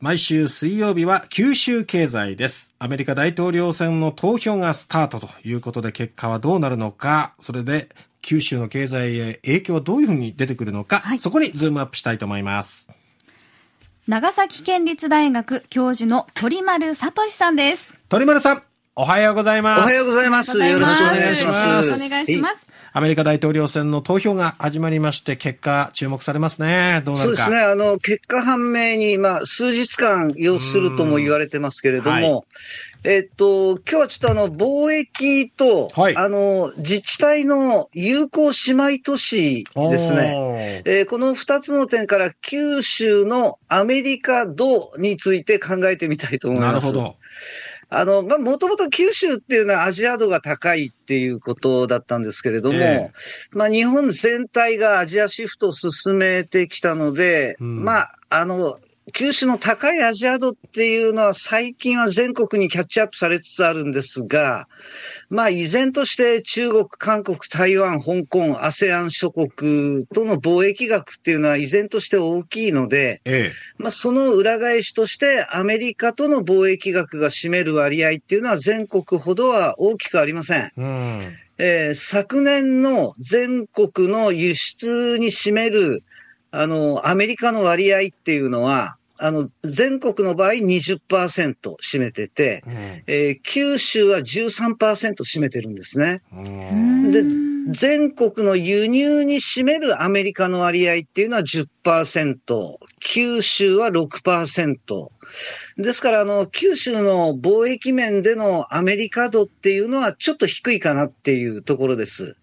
毎週水曜日は九州経済です。アメリカ大統領選の投票がスタートということで結果はどうなるのか、それで九州の経済へ影響はどういうふうに出てくるのか、はい、そこにズームアップしたいと思います。長崎県立大学教授の鳥丸聡さんです。鳥丸さん、おはようございます。おはようございます。よろしくお願いします。お願いします。アメリカ大統領選の投票が始まりまして、結果、注目されますね。どうなるか。そうですね。あの、結果判明に、まあ、数日間要するとも言われてますけれども、はい、えっと、今日はちょっとあの、貿易と、はい、あの、自治体の友好姉妹都市ですね。えー、この二つの点から九州のアメリカ度について考えてみたいと思います。なるほど。あの、まあ、もともと九州っていうのはアジア度が高いっていうことだったんですけれども、えー、まあ、日本全体がアジアシフトを進めてきたので、うん、まあ、あの、球種の高いアジア度っていうのは最近は全国にキャッチアップされつつあるんですが、まあ依然として中国、韓国、台湾、香港、ASEAN 諸国との貿易額っていうのは依然として大きいので、ええ、まあその裏返しとしてアメリカとの貿易額が占める割合っていうのは全国ほどは大きくありません。うんえー、昨年の全国の輸出に占めるあの、アメリカの割合っていうのは、あの、全国の場合20%占めてて、うん、えー、九州は13%占めてるんですね。で、全国の輸入に占めるアメリカの割合っていうのは10%、九州は6%。ですから、あの、九州の貿易面でのアメリカ度っていうのはちょっと低いかなっていうところです。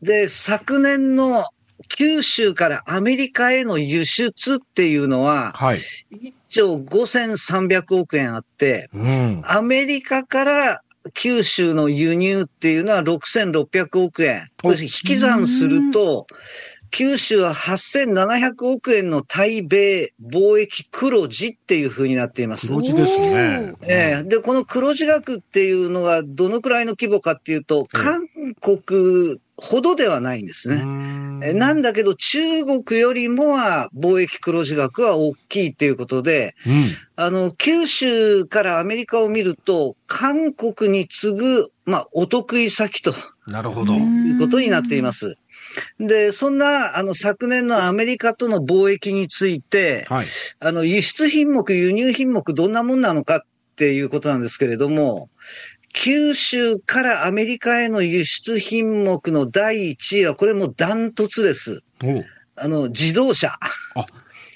で、昨年の九州からアメリカへの輸出っていうのは、はい、1兆5300億円あって、うん、アメリカから九州の輸入っていうのは6600億円。引き算すると、九州は8700億円の対米貿易黒字っていうふうになっています。黒字ですね。ええで、この黒字額っていうのがどのくらいの規模かっていうと、韓国ほどではないんですね。なんだけど、中国よりもは貿易黒字額は大きいっていうことで、うん、あの、九州からアメリカを見ると、韓国に次ぐ、まあ、お得意先と。なるほど。いうことになっています。で、そんな、あの、昨年のアメリカとの貿易について、はい、あの、輸出品目、輸入品目、どんなもんなのかっていうことなんですけれども、九州からアメリカへの輸出品目の第1位は、これもダントツです。あの、自動車。あ、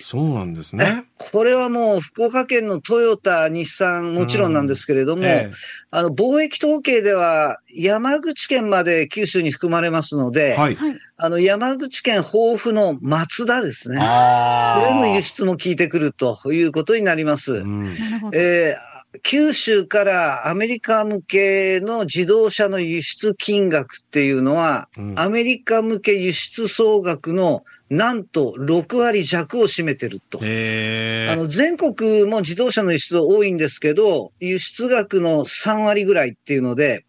そうなんですね。これはもう福岡県のトヨタ、日産、もちろんなんですけれども、うんええ、あの、貿易統計では山口県まで九州に含まれますので、はい、あの、山口県豊富の松田ですね。これの輸出も効いてくるということになります。うん、えー、九州からアメリカ向けの自動車の輸出金額っていうのは、アメリカ向け輸出総額のなんと6割弱を占めてると。あの全国も自動車の輸出多いんですけど、輸出額の3割ぐらいっていうので、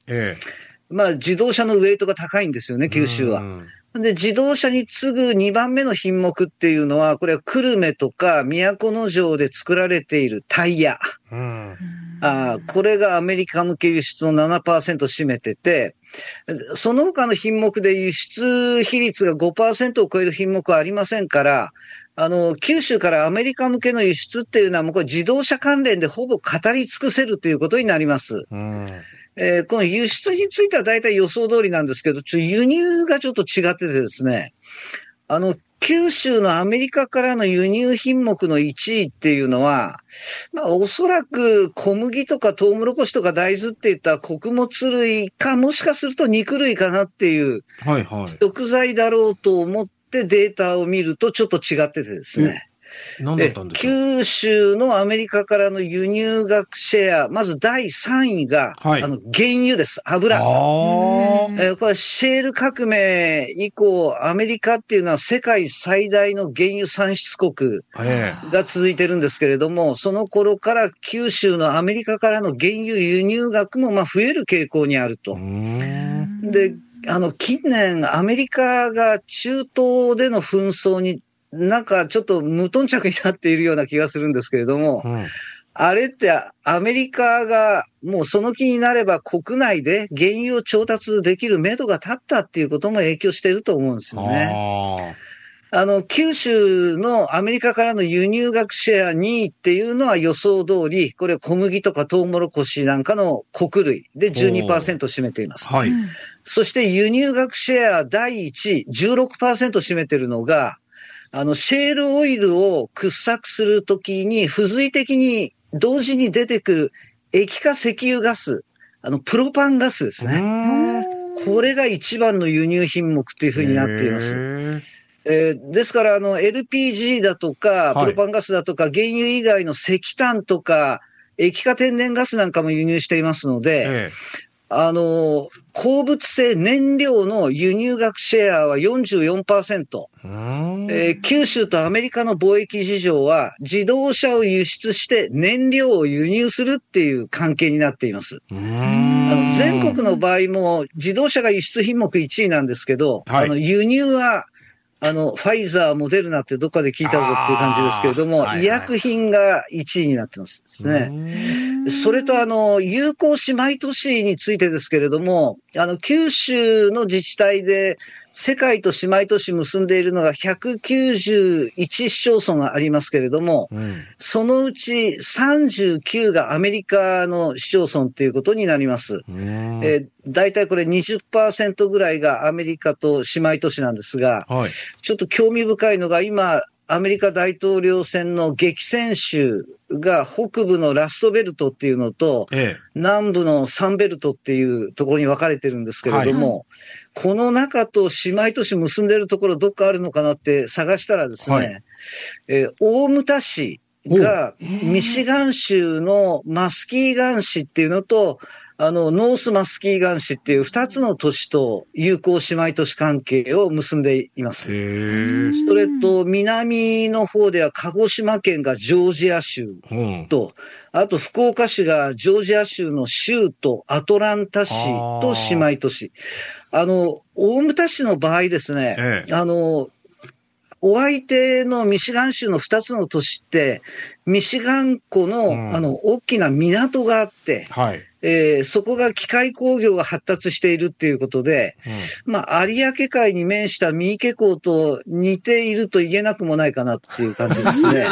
まあ自動車のウェイトが高いんですよね、九州は。うんで、自動車に次ぐ2番目の品目っていうのは、これは久留米とか都城で作られているタイヤ。うん、あこれがアメリカ向け輸出の7%占めてて、その他の品目で輸出比率が5%を超える品目はありませんから、あの、九州からアメリカ向けの輸出っていうのは、もうこれ自動車関連でほぼ語り尽くせるということになります。うんえー、この輸出については大体予想通りなんですけど、ちょ輸入がちょっと違っててですね、あの、九州のアメリカからの輸入品目の1位っていうのは、まあおそらく小麦とかトウモロコシとか大豆っていった穀物類か、もしかすると肉類かなっていう、はいはい。食材だろうと思ってデータを見るとちょっと違っててですね。何だったんですか九州のアメリカからの輸入額シェア、まず第3位が、はい、あの原油です、油。あえー、これシェール革命以降、アメリカっていうのは世界最大の原油産出国が続いてるんですけれども、その頃から九州のアメリカからの原油輸入額もまあ増える傾向にあると。であの、近年、アメリカが中東での紛争になんかちょっと無頓着になっているような気がするんですけれども、うん、あれってアメリカがもうその気になれば国内で原油を調達できる目処が立ったっていうことも影響していると思うんですよね。あの、九州のアメリカからの輸入額シェア2位っていうのは予想通り、これ小麦とかトウモロコシなんかの穀類で12%占めています。はい。そして輸入額シェア第1位、16%占めてるのが、あの、シェールオイルを掘削するときに、付随的に同時に出てくる液化石油ガス、あの、プロパンガスですね。これが一番の輸入品目っていうふうになっています。えー、ですから、あの、LPG だとか、プロパンガスだとか、原油以外の石炭とか、液化天然ガスなんかも輸入していますので、あの、鉱物性燃料の輸入額シェアは44%。ーえー、九州とアメリカの貿易事情は自動車を輸出して燃料を輸入するっていう関係になっています。あの全国の場合も自動車が輸出品目1位なんですけど、はい、あの輸入はあの、ファイザー、モデルナってどっかで聞いたぞっていう感じですけれども、はいはい、医薬品が1位になってますですね。それとあの、有効姉妹都市についてですけれども、あの、九州の自治体で世界と姉妹都市結んでいるのが191市町村がありますけれども、うん、そのうち39がアメリカの市町村ということになります。えー、大体これ20%ぐらいがアメリカと姉妹都市なんですが、はい、ちょっと興味深いのが今、アメリカ大統領選の激戦州が北部のラストベルトっていうのと、ええ、南部のサンベルトっていうところに分かれてるんですけれども、はい、この中と姉妹都市結んでるところどっかあるのかなって探したらですね、はい、えー、大牟田市がミシガン州のマスキーガン市っていうのと、あの、ノースマスキーガン市っていう二つの都市と友好姉妹都市関係を結んでいます。それと、南の方では鹿児島県がジョージア州と、うん、あと福岡市がジョージア州の州とアトランタ市と姉妹都市。あの、大牟田市の場合ですね、ええ、あの、お相手のミシガン州の二つの都市って、ミシガン湖のうん、あの大きな港があって、はい、えー、そこが機械工業が発達しているっていうことで、うん、まあ、有明海に面した三池港と似ていると言えなくもないかなっていう感じですね。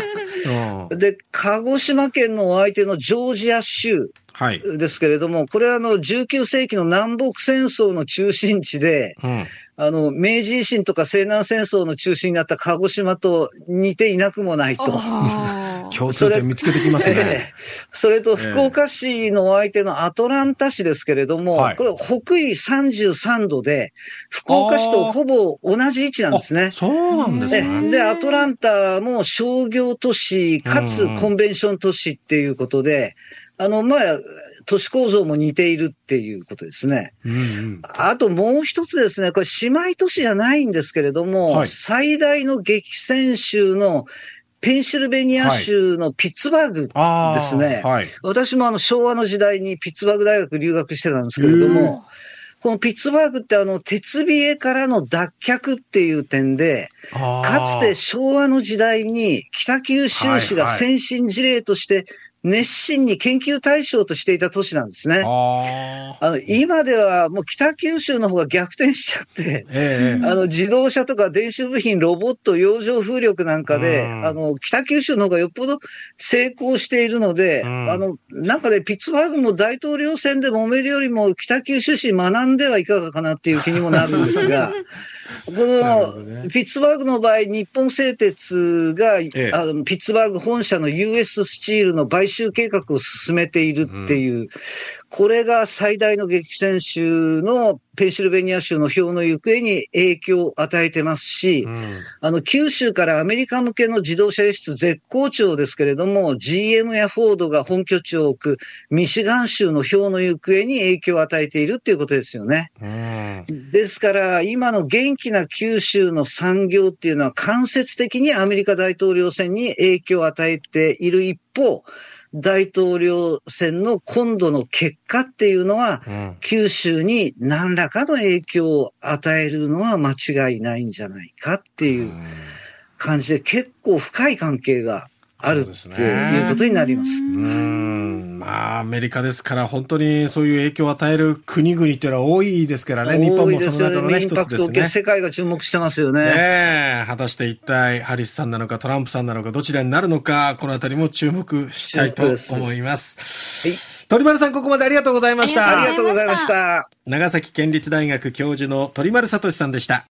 うん、で、鹿児島県のお相手のジョージア州ですけれども、はい、これはあの19世紀の南北戦争の中心地で、うん、あの、明治維新とか西南戦争の中心になった鹿児島と似ていなくもないと。共通点見つけてきますね。それ と福岡市のお相手のアトランタ市ですけれども、えー、これ北緯33度で、福岡市とほぼ同じ位置なんですね。そうなんですねで。アトランタも商業都市、かつコンベンション都市っていうことで、あの、まあ、都市構造も似ているっていうことですね。うんうん、あともう一つですね、これ姉妹都市じゃないんですけれども、はい、最大の激戦州のペンシルベニア州のピッツバーグですね。はいはい、私もあの昭和の時代にピッツバーグ大学留学してたんですけれども、このピッツバーグってあの鉄ビエからの脱却っていう点で、かつて昭和の時代に北九州市が先進事例として、はいはい熱心に研究対象としていた都市なんですね。あの今ではもう北九州の方が逆転しちゃって、えー、あの自動車とか電子部品、ロボット、洋上風力なんかで、あの北九州の方がよっぽど成功しているので、あのなんかね、ピッツバーグも大統領選で揉めるよりも北九州市学んではいかがかなっていう気にもなるんですが、この、ピッツバーグの場合、日本製鉄が、ええ、あのピッツバーグ本社の US スチールの買収計画を進めているっていう、うんこれが最大の激戦州のペンシルベニア州の票の行方に影響を与えてますし、うん、あの、九州からアメリカ向けの自動車輸出絶好調ですけれども、GM やフォードが本拠地を置くミシガン州の票の行方に影響を与えているっていうことですよね。うん、ですから、今の元気な九州の産業っていうのは間接的にアメリカ大統領選に影響を与えている一方、大統領選の今度の結果っていうのは、うん、九州に何らかの影響を与えるのは間違いないんじゃないかっていう感じで、結構深い関係がある、っということになります。まあ、アメリカですから、本当にそういう影響を与える国々っていうのは多いですからね、日本もその中のね、一つですね。世界が注目してますよね。ね果たして一体、ハリスさんなのか、トランプさんなのか、どちらになるのか、このあたりも注目したいと思います。はい。鳥丸さん、ここまでありがとうございました。ありがとうございました。長崎県立大学教授の鳥丸聡さんでした。